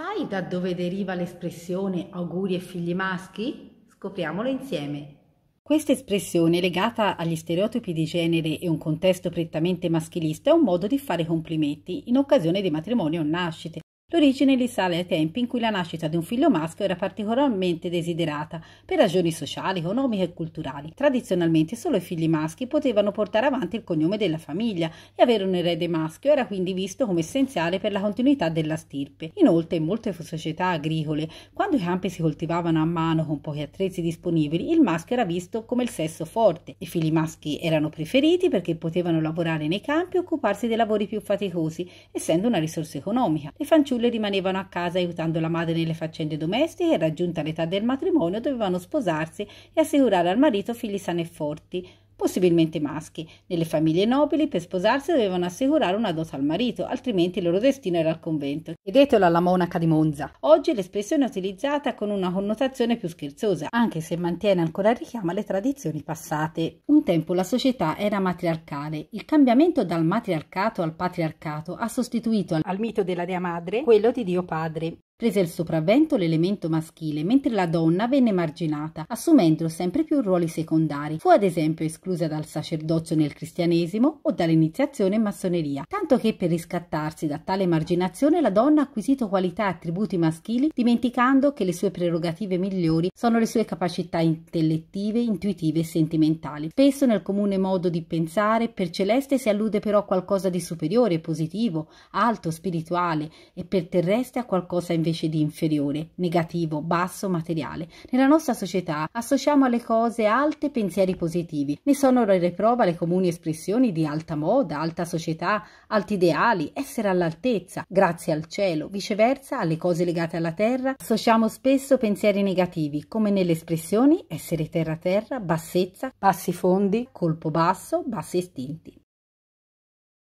Sai da dove deriva l'espressione auguri e figli maschi? Scopriamolo insieme. Questa espressione, legata agli stereotipi di genere e un contesto prettamente maschilista, è un modo di fare complimenti in occasione di matrimonio o nascite, L'origine risale ai tempi in cui la nascita di un figlio maschio era particolarmente desiderata, per ragioni sociali, economiche e culturali. Tradizionalmente solo i figli maschi potevano portare avanti il cognome della famiglia e avere un erede maschio era quindi visto come essenziale per la continuità della stirpe. Inoltre, in molte società agricole, quando i campi si coltivavano a mano con pochi attrezzi disponibili, il maschio era visto come il sesso forte. I figli maschi erano preferiti perché potevano lavorare nei campi e occuparsi dei lavori più faticosi, essendo una risorsa economica. Le fanciulle fanciulle rimanevano a casa aiutando la madre nelle faccende domestiche e raggiunta l'età del matrimonio dovevano sposarsi e assicurare al marito figli sani e forti possibilmente maschi. Nelle famiglie nobili per sposarsi dovevano assicurare una dote al marito, altrimenti il loro destino era al convento. Chiedetelo alla monaca di Monza. Oggi l'espressione è utilizzata con una connotazione più scherzosa, anche se mantiene ancora richiama alle tradizioni passate. Un tempo la società era matriarcale. Il cambiamento dal matriarcato al patriarcato ha sostituito al mito della Dea Madre quello di Dio Padre. Prese il sopravvento l'elemento maschile, mentre la donna venne marginata, assumendo sempre più ruoli secondari. Fu ad esempio esclusa dal sacerdozio nel cristianesimo o dall'iniziazione in massoneria, tanto che per riscattarsi da tale marginazione la donna ha acquisito qualità e attributi maschili, dimenticando che le sue prerogative migliori sono le sue capacità intellettive, intuitive e sentimentali. Spesso nel comune modo di pensare per Celeste si allude però a qualcosa di superiore, positivo, alto, spirituale e per Terrestre a qualcosa invece invece di inferiore, negativo, basso, materiale. Nella nostra società associamo alle cose alte pensieri positivi. Ne sono le riprova le comuni espressioni di alta moda, alta società, alti ideali, essere all'altezza, grazie al cielo. Viceversa, alle cose legate alla terra associamo spesso pensieri negativi, come nelle espressioni essere terra-terra, bassezza, bassi fondi, colpo basso, bassi istinti.